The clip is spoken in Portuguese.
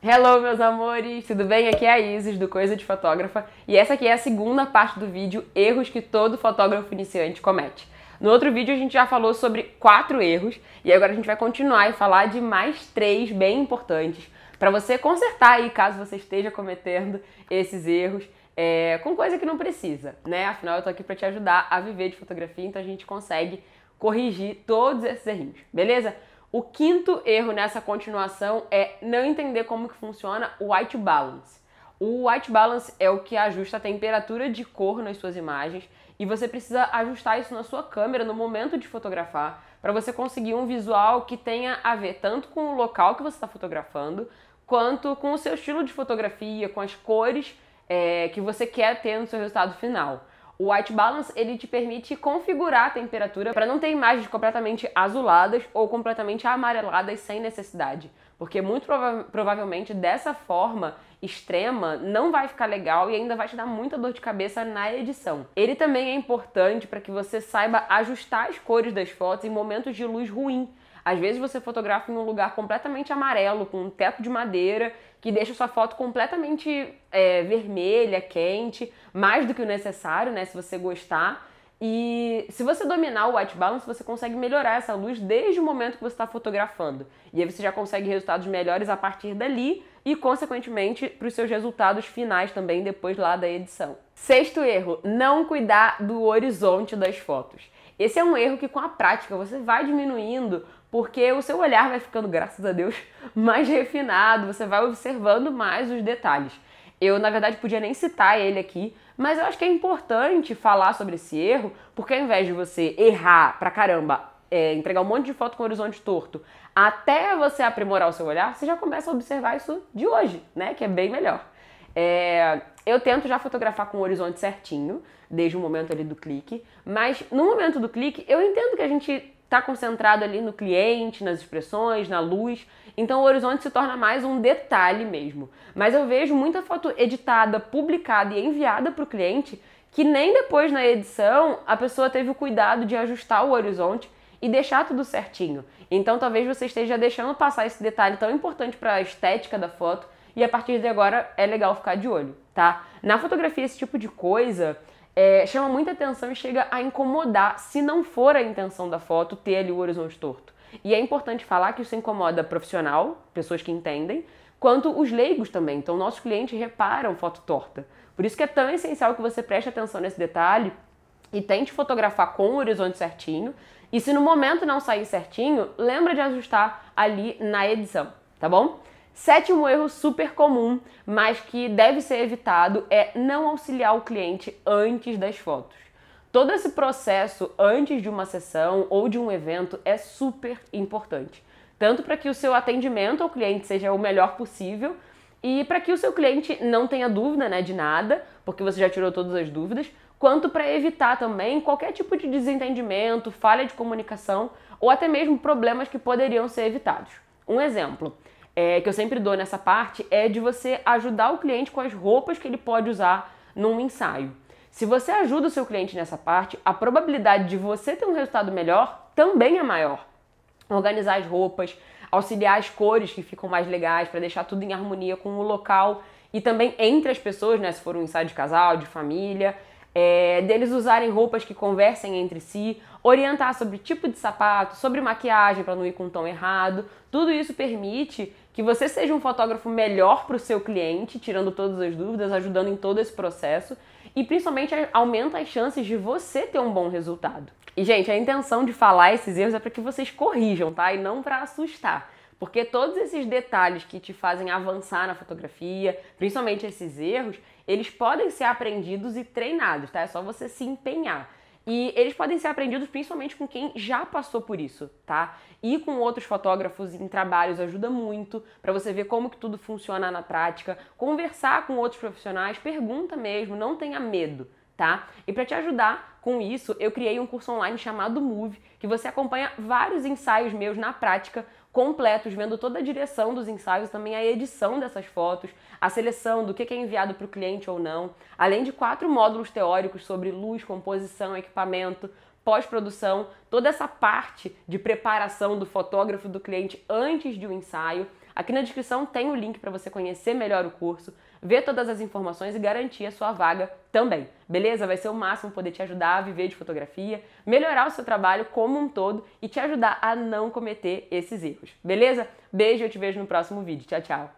Hello, meus amores! Tudo bem? Aqui é a Isis, do Coisa de Fotógrafa, e essa aqui é a segunda parte do vídeo Erros que todo fotógrafo iniciante comete. No outro vídeo a gente já falou sobre quatro erros, e agora a gente vai continuar e falar de mais três bem importantes para você consertar aí caso você esteja cometendo esses erros é, com coisa que não precisa, né? Afinal, eu tô aqui para te ajudar a viver de fotografia, então a gente consegue corrigir todos esses errinhos, beleza? O quinto erro nessa continuação é não entender como que funciona o white balance. O white balance é o que ajusta a temperatura de cor nas suas imagens e você precisa ajustar isso na sua câmera no momento de fotografar para você conseguir um visual que tenha a ver tanto com o local que você está fotografando quanto com o seu estilo de fotografia, com as cores é, que você quer ter no seu resultado final. O white balance ele te permite configurar a temperatura para não ter imagens completamente azuladas ou completamente amareladas sem necessidade, porque muito prova provavelmente dessa forma extrema não vai ficar legal e ainda vai te dar muita dor de cabeça na edição. Ele também é importante para que você saiba ajustar as cores das fotos em momentos de luz ruim às vezes você fotografa em um lugar completamente amarelo, com um teto de madeira, que deixa sua foto completamente é, vermelha, quente, mais do que o necessário, né? Se você gostar. E se você dominar o white balance, você consegue melhorar essa luz desde o momento que você está fotografando. E aí você já consegue resultados melhores a partir dali e, consequentemente, para os seus resultados finais também depois lá da edição. Sexto erro: não cuidar do horizonte das fotos. Esse é um erro que com a prática você vai diminuindo, porque o seu olhar vai ficando, graças a Deus, mais refinado, você vai observando mais os detalhes. Eu, na verdade, podia nem citar ele aqui, mas eu acho que é importante falar sobre esse erro, porque ao invés de você errar pra caramba, é, entregar um monte de foto com horizonte torto, até você aprimorar o seu olhar, você já começa a observar isso de hoje, né? Que é bem melhor. É, eu tento já fotografar com o horizonte certinho, desde o momento ali do clique, mas no momento do clique eu entendo que a gente está concentrado ali no cliente, nas expressões, na luz. Então o horizonte se torna mais um detalhe mesmo. Mas eu vejo muita foto editada, publicada e enviada para o cliente que nem depois na edição a pessoa teve o cuidado de ajustar o horizonte e deixar tudo certinho. Então talvez você esteja deixando passar esse detalhe tão importante para a estética da foto e a partir de agora é legal ficar de olho, tá? Na fotografia, esse tipo de coisa é, chama muita atenção e chega a incomodar se não for a intenção da foto ter ali o horizonte torto. E é importante falar que isso incomoda profissional, pessoas que entendem, quanto os leigos também. Então, nossos clientes reparam foto torta. Por isso que é tão essencial que você preste atenção nesse detalhe e tente fotografar com o horizonte certinho. E se no momento não sair certinho, lembra de ajustar ali na edição, tá bom? Sétimo erro super comum, mas que deve ser evitado, é não auxiliar o cliente antes das fotos. Todo esse processo antes de uma sessão ou de um evento é super importante, tanto para que o seu atendimento ao cliente seja o melhor possível e para que o seu cliente não tenha dúvida né, de nada, porque você já tirou todas as dúvidas, quanto para evitar também qualquer tipo de desentendimento, falha de comunicação ou até mesmo problemas que poderiam ser evitados. Um exemplo é, que eu sempre dou nessa parte é de você ajudar o cliente com as roupas que ele pode usar num ensaio. Se você ajuda o seu cliente nessa parte, a probabilidade de você ter um resultado melhor também é maior. Organizar as roupas, auxiliar as cores que ficam mais legais para deixar tudo em harmonia com o local e também entre as pessoas, né? Se for um ensaio de casal, de família, é, deles usarem roupas que conversem entre si orientar sobre tipo de sapato, sobre maquiagem para não ir com um tom errado. Tudo isso permite que você seja um fotógrafo melhor para o seu cliente, tirando todas as dúvidas, ajudando em todo esse processo e principalmente aumenta as chances de você ter um bom resultado. E gente, a intenção de falar esses erros é para que vocês corrijam, tá? E não para assustar. Porque todos esses detalhes que te fazem avançar na fotografia, principalmente esses erros, eles podem ser aprendidos e treinados, tá? É só você se empenhar. E eles podem ser aprendidos principalmente com quem já passou por isso, tá? E com outros fotógrafos em trabalhos ajuda muito para você ver como que tudo funciona na prática, conversar com outros profissionais, pergunta mesmo, não tenha medo. Tá? E para te ajudar com isso, eu criei um curso online chamado Move, que você acompanha vários ensaios meus na prática, completos, vendo toda a direção dos ensaios, também a edição dessas fotos, a seleção do que é enviado para o cliente ou não, além de quatro módulos teóricos sobre luz, composição, equipamento, pós-produção, toda essa parte de preparação do fotógrafo, do cliente antes de um ensaio. Aqui na descrição tem o link para você conhecer melhor o curso, ver todas as informações e garantir a sua vaga também. Beleza? Vai ser o máximo poder te ajudar a viver de fotografia, melhorar o seu trabalho como um todo e te ajudar a não cometer esses erros. Beleza? Beijo, eu te vejo no próximo vídeo. Tchau, tchau.